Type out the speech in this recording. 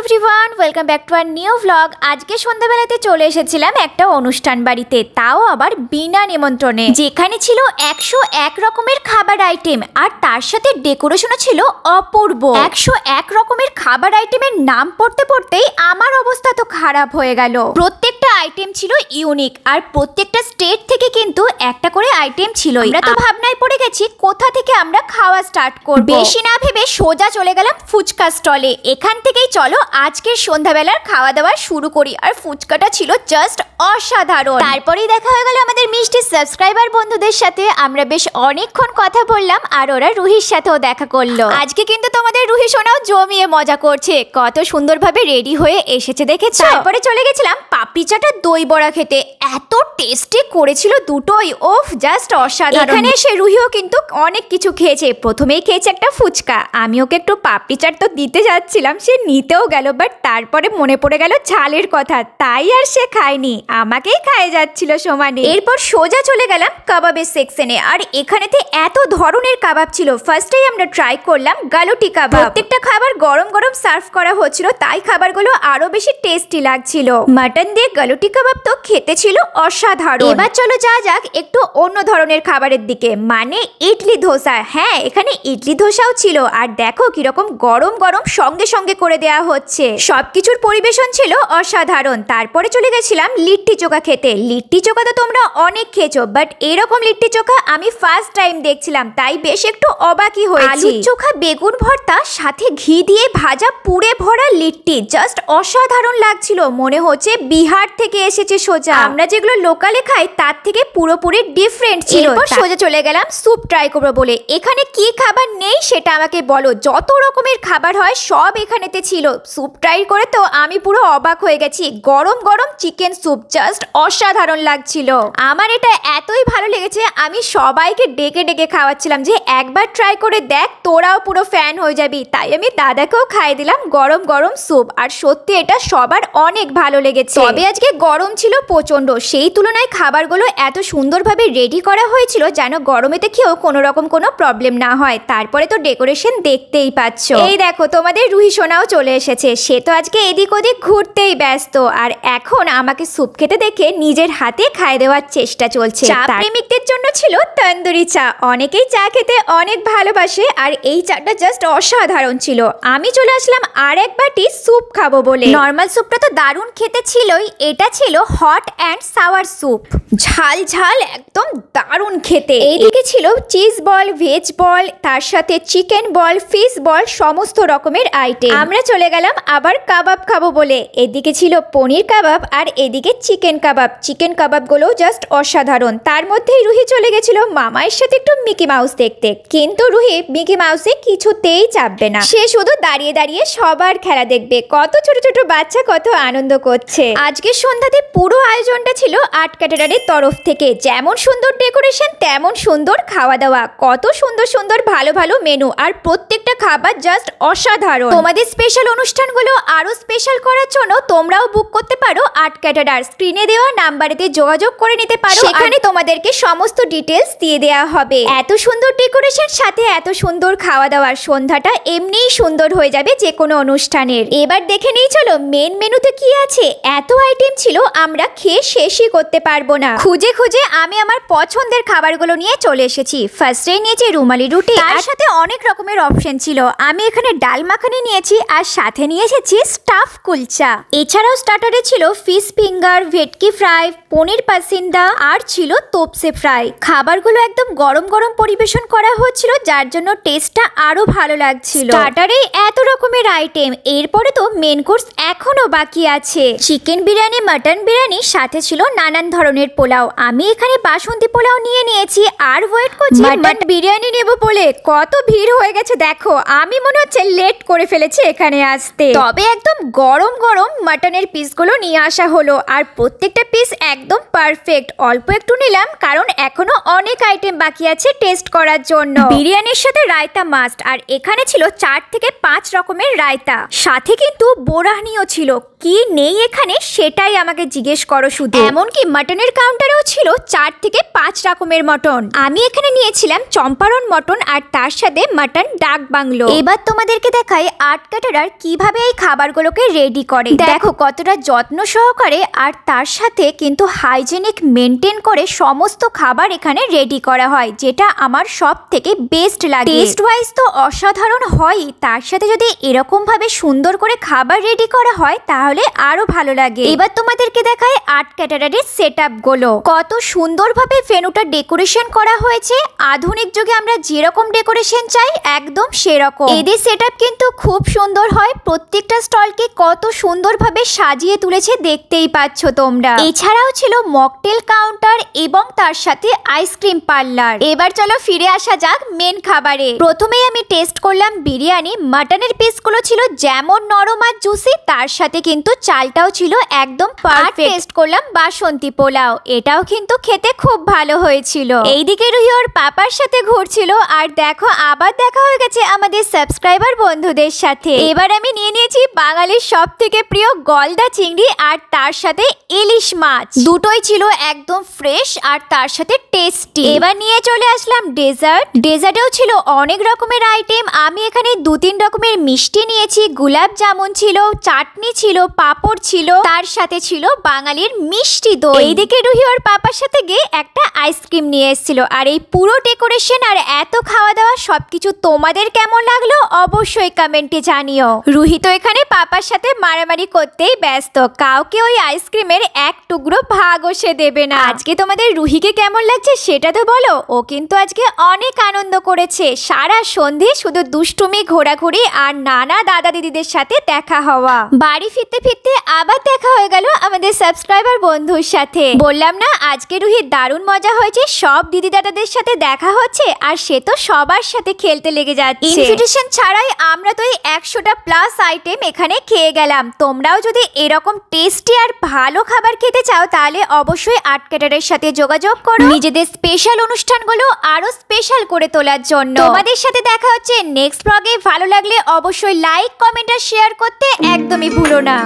Everyone welcome back to our new vlog আজকে সন্ধ্যাবেলাতে চলে এসেছিলাম একটা অনুষ্ঠান বাড়িতে তাও আবার বিনা নিমন্ত্রণে যেখানে ছিল একশো এক রকমের খাবার আইটেম আর তার সাথে ডেকোরেশনও ছিল অপূর্ব একশো এক রকমের খাবার আইটেমের নাম পড়তে পড়তেই আমার অবস্থা তো খারাপ হয়ে গেল প্রত্যেকটা আইটেম ছিল ইউনিক আর প্রত্যেকটা স্টেট থেকে কিন্তু একটা করে আইটেম ছিল আমরা তো ভাবনায় পড়ে গেছি কোথা থেকে আমরা খাওয়া স্টার্ট করব বেশি না ভেবে সোজা চলে গেলাম ফুচকা স্টলে এখান থেকেই চলো আজকে সন্ধ্যাবেলার খাওয়া দাওয়া শুরু করি আর ফুচকাটা ছিল জাস্ট অসাধারণ তারপরেই দেখা হয়ে গেল আমাদের মিষ্টি সাবস্ক্রাইবার বন্ধুদের সাথে আমরা বেশ অনেকক্ষণ কথা বললাম আর ওরা রুহির সাথেও দেখা করলো আজকে কিন্তু তোমাদের রুহি সোনাও জমিয়ে মজা করছে কত সুন্দরভাবে রেডি হয়ে এসেছে দেখে তারপরে চলে গেছিলাম পাপড়ি চাটা দই বড়া খেতে এত টেস্টি করেছিল দুটোই ওফ জাস্ট অসাধারণ এখানে এসে রুহিও কিন্তু অনেক কিছু খেয়েছে প্রথমেই খেয়েছে একটা ফুচকা আমি ওকে একটু পাপড়ি চাট তো দিতে যাচ্ছিলাম সে নিতেও গেল বাট তারপরে মনে পড়ে গেল ঝালের কথা তাই আর সে খায়নি আমাকেই খায় যাচ্ছিল সমানে এরপর সোজা চলে গেলাম কাবাবের সেকশনে আর এখানেতে এত ধরনের কাবাব ছিল ফার্স্টেই আমরা ট্রাই করলাম গালুটি কাবাব প্রত্যেকটা খাবার গরম গরম সার্ভ করা হচ্ছিল তাই খাবারগুলো আরো বেশি টেস্টি লাগছিল মাটন দিয়ে গালুটি কাবাব তো খেতে ছিল অসাধারণ এবার চলো যা যাক একটু অন্য ধরনের খাবারের দিকে মানে ইডলি ধোসা হ্যাঁ এখানে ইডলি ধোসাও ছিল আর দেখো কিরকম গরম গরম সঙ্গে সঙ্গে করে দেয়া হচ্ছে সবকিছুর পরিবেশন ছিল অসাধারণ তারপরে চলে গেছিলাম লিট্টি চোখা খেতে লিট্টি চোখা তো তোমরা অনেক খেয়েছো বাট এরকম লিট্টি চোখা আমি ফার্স্ট টাইম দেখছিলাম তাই বেশ একটু অবাকই হয়েছি আলু চোখা বেগুন ভর্তা আর সাথে ঘি দিয়ে ভাজা পুড়ে ভরা লিট্টি জাস্ট অসাধারণ লাগছিল মনে হচ্ছে বিহার থেকে এসেছে সোজা হ্যাঁ। আমরা যেগুলো লোকালে খাই তার থেকে পুরোপুরি ডিফারেন্ট ছিল সোজা চলে গেলাম স্যুপ ট্রাই করবো বলে এখানে কি খাবার নেই সেটা আমাকে বলো যত রকমের খাবার হয় সব এখানেতে ছিল স্যুপ ট্রাই করে তো আমি পুরো অবাক হয়ে গেছি গরম গরম চিকেন স্যুপ জাস্ট অসাধারণ লাগছিল আমার এটা এতই ভালো লেগেছে আমি সবাইকে ডেকে ডেকে খাওয়াচ্ছিলাম যে একবার ট্রাই করে দেখ তোরাও পুরো ফ্যান হয়ে যাবে হেভি তাই আমি দাদাকেও খাইয়ে দিলাম গরম গরম স্যুপ আর সত্যি এটা সবার অনেক ভালো লেগেছে তবে আজকে গরম ছিল প্রচণ্ড সেই তুলনায় খাবারগুলো এত সুন্দরভাবে রেডি করা হয়েছিল যেন গরমেতে খেয়েও কোনো রকম কোনো প্রবলেম না হয় তারপরে তো ডেকোরেশন দেখতেই পাচ্ছ এই দেখো তোমাদের রুহি সোনাও চলে এসেছে সে তো আজকে এদিক ওদিক ঘুরতেই ব্যস্ত আর এখন আমাকে স্যুপ খেতে দেখে নিজের হাতে খায় দেওয়ার চেষ্টা চলছে চা প্রেমিকদের জন্য ছিল তন্দুরি চা অনেকেই চা খেতে অনেক ভালোবাসে আর এই চাটা জাস্ট অসাধারণ অসাধারণ ছিল আমি চলে আসলাম আর এক বাটি স্যুপ খাবো বলে নর্মাল স্যুপটা তো দারুণ খেতে ছিলই এটা ছিল হট অ্যান্ড সাওয়ার স্যুপ ঝাল ঝাল একদম দারুণ খেতে এইদিকে ছিল চিজ বল ভেজ বল তার সাথে চিকেন বল ফিশ বল সমস্ত রকমের আইটেম আমরা চলে গেলাম আবার কাবাব খাবো বলে এদিকে ছিল পনির কাবাব আর এদিকে চিকেন কাবাব চিকেন কাবাবগুলোও জাস্ট অসাধারণ তার মধ্যেই রুহি চলে গেছিল মামায়ের সাথে একটু মিকি মাউস দেখতে কিন্তু রুহি মিকি মাউসে কিছুতেই চা চাপবে না সে শুধু দাঁড়িয়ে দাঁড়িয়ে সবার খেলা দেখবে কত ছোট ছোট বাচ্চা কত আনন্দ করছে আজকে সন্ধ্যাতে পুরো আয়োজনটা ছিল আর্ট ক্যাটারারের তরফ থেকে যেমন সুন্দর ডেকোরেশন তেমন সুন্দর খাওয়া দাওয়া কত সুন্দর সুন্দর ভালো ভালো মেনু আর প্রত্যেকটা খাবার জাস্ট অসাধারণ তোমাদের স্পেশাল অনুষ্ঠানগুলো আরও স্পেশাল করার জন্য তোমরাও বুক করতে পারো আর্ট ক্যাটারার স্ক্রিনে দেওয়া নাম্বারেতে যোগাযোগ করে নিতে পারো সেখানে তোমাদেরকে সমস্ত ডিটেলস দিয়ে দেওয়া হবে এত সুন্দর ডেকোরেশন সাথে এত সুন্দর খাওয়া দাওয়া সন্ধ্যাটা এমনিই সুন্দর হয়ে যাবে যে কোনো অনুষ্ঠানের এবার দেখে নেই চলো মেন মেনুতে কি আছে এত আইটেম ছিল আমরা খেয়ে শেষই করতে পারবো না খুঁজে খুঁজে আমি আমার পছন্দের খাবারগুলো নিয়ে চলে এসেছি ফার্স্টে নিয়েছি রুমালি রুটি তার সাথে অনেক রকমের অপশন ছিল আমি এখানে ডাল মাখানি নিয়েছি আর সাথে নিয়ে এসেছি স্টাফ কুলচা এছাড়াও স্টার্টারে ছিল ফিশ ফিঙ্গার ভেটকি ফ্রাই পনির পাসিন্দা আর ছিল তোপসে ফ্রাই খাবারগুলো একদম গরম গরম পরিবেশন করা হচ্ছিল যার জন্য টেস্টটা আরও ভালো লাগছে ছিল স্টার্টারে এত রকমের আইটেম এরপরে তো মেন কোর্স এখনো বাকি আছে চিকেন বিরিয়ানি মাটন বিরিয়ানি সাথে ছিল নানান ধরনের পোলাও আমি এখানে বাসন্তী পোলাও নিয়ে নিয়েছি আর ওয়েট করছি মাটন বিরিয়ানি নেব বলে কত ভিড় হয়ে গেছে দেখো আমি মনে হচ্ছে লেট করে ফেলেছি এখানে আসতে তবে একদম গরম গরম মাটনের পিসগুলো নিয়ে আসা হলো আর প্রত্যেকটা পিস একদম পারফেক্ট অল্প একটু নিলাম কারণ এখনো অনেক আইটেম বাকি আছে টেস্ট করার জন্য বিরিয়ানির সাথে রায়তা মাস্ট আর এখানে ছিল চার থেকে পাঁচ রকমের রায়তা সাথে কিন্তু বোরাহনিও ছিল কি নেই এখানে সেটাই আমাকে জিজ্ঞেস করো শুধু এমনকি মাটনের কাউন্টারেও ছিল চার থেকে পাঁচ রকমের মটন আমি এখানে নিয়েছিলাম চম্পারণ মটন আর তার সাথে মাটন ডাক বাংলো এবার তোমাদেরকে দেখাই আট ক্যাটারার কিভাবে এই খাবারগুলোকে রেডি করে দেখো কতটা যত্ন সহকারে আর তার সাথে কিন্তু হাইজেনিক মেনটেন করে সমস্ত খাবার এখানে রেডি করা হয় যেটা আমার সব থেকে বেস্ট লাগে টেস্ট ওয়াইজ তো অসাধারণ হয় তার সাথে যদি এরকমভাবে সুন্দর করে খাবার রেডি করা হয় তাহলে তাহলে আরো ভালো লাগে এবার তোমাদেরকে দেখায় আর্ট ক্যাটারারের সেট গুলো কত সুন্দরভাবে ফেনুটা ডেকোরেশন করা হয়েছে আধুনিক যুগে আমরা যেরকম ডেকোরেশন চাই একদম সেরকম এদের সেট কিন্তু খুব সুন্দর হয় প্রত্যেকটা স্টলকে কত সুন্দরভাবে সাজিয়ে তুলেছে দেখতেই পাচ্ছ তোমরা এছাড়াও ছিল মকটেল কাউন্টার এবং তার সাথে আইসক্রিম পার্লার এবার চলো ফিরে আসা যাক মেন খাবারে প্রথমেই আমি টেস্ট করলাম বিরিয়ানি মাটনের পিসগুলো ছিল যেমন নরম আর জুসি তার সাথে কিন্তু কিন্তু চালটাও ছিল একদম পারফেক্ট করলাম বাসন্তী পোলাও এটাও কিন্তু খেতে খুব ভালো হয়েছিল এইদিকে রুহি ওর পাপার সাথে ঘুরছিল আর দেখো আবার দেখা হয়ে গেছে আমাদের সাবস্ক্রাইবার বন্ধুদের সাথে এবার আমি নিয়ে নিয়েছি বাঙালির সব থেকে প্রিয় গলদা চিংড়ি আর তার সাথে ইলিশ মাছ দুটোই ছিল একদম ফ্রেশ আর তার সাথে টেস্টি এবার নিয়ে চলে আসলাম ডেজার্ট ডেজার্টেও ছিল অনেক রকমের আইটেম আমি এখানে দু তিন রকমের মিষ্টি নিয়েছি গুলাব জামুন ছিল চাটনি ছিল পাপড় ছিল তার সাথে ছিল বাঙালির মিষ্টি দই এইদিকে রুহি ওর পাপার সাথে গিয়ে একটা আইসক্রিম নিয়ে এসেছিল আর এই পুরো ডেকোরেশন আর এত খাওয়া দাওয়া সবকিছু তোমাদের কেমন লাগলো অবশ্যই কমেন্টে জানিও রুহি তো এখানে পাপার সাথে মারামারি করতেই ব্যস্ত কাউকে ওই আইসক্রিমের এক টুকরো ভাগও সে দেবে না আজকে তোমাদের রুহিকে কেমন লাগছে সেটা তো বলো ও কিন্তু আজকে অনেক আনন্দ করেছে সারা সন্ধে শুধু দুষ্টুমি ঘোরাঘুরি আর নানা দাদা দিদিদের সাথে দেখা হওয়া বাড়ি ফিরতে ফিরতে আবার দেখা হয়ে গেল আমাদের সাবস্ক্রাইবার বন্ধুর সাথে বললাম না আজকে রুহি দারুণ মজা হয়েছে সব দিদি দাদাদের সাথে দেখা হচ্ছে আর সে তো সবার সাথে খেলতে লেগে যাচ্ছে ইনভিটেশন ছাড়াই আমরা তো এই একশোটা প্লাস আইটেম এখানে খেয়ে গেলাম তোমরাও যদি এরকম টেস্টি আর ভালো খাবার খেতে চাও তাহলে অবশ্যই আর্ট ক্যাটারের সাথে যোগাযোগ করো নিজেদের স্পেশাল অনুষ্ঠানগুলো আরো স্পেশাল করে তোলার জন্য তোমাদের সাথে দেখা হচ্ছে নেক্সট ব্লগে ভালো লাগলে অবশ্যই লাইক কমেন্ট আর শেয়ার করতে একদমই ভুলো না